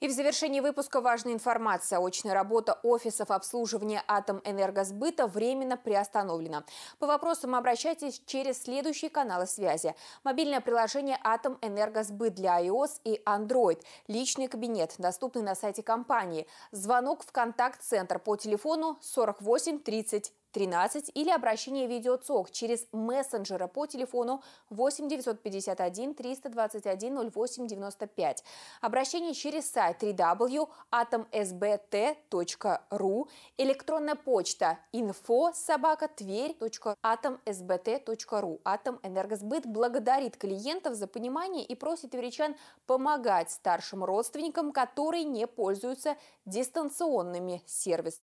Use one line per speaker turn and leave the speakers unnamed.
И в завершении выпуска важная информация. Очная работа офисов обслуживания атомэнергосбыта временно приостановлена. По вопросам обращайтесь через следующие каналы связи. Мобильное приложение «Атомэнергосбыт» для iOS и Android. Личный кабинет, доступный на сайте компании. Звонок в контакт-центр по телефону 48 30 13 или обращение видеоцок через мессенджера по телефону 8 951 321 08 95. Обращение через сайт www.atomsbt.ru, электронная почта info собака тверь.атомсбт.ру. Атом Энергосбыт благодарит клиентов за понимание и просит тверичан помогать старшим родственникам, которые не пользуются дистанционными сервисами.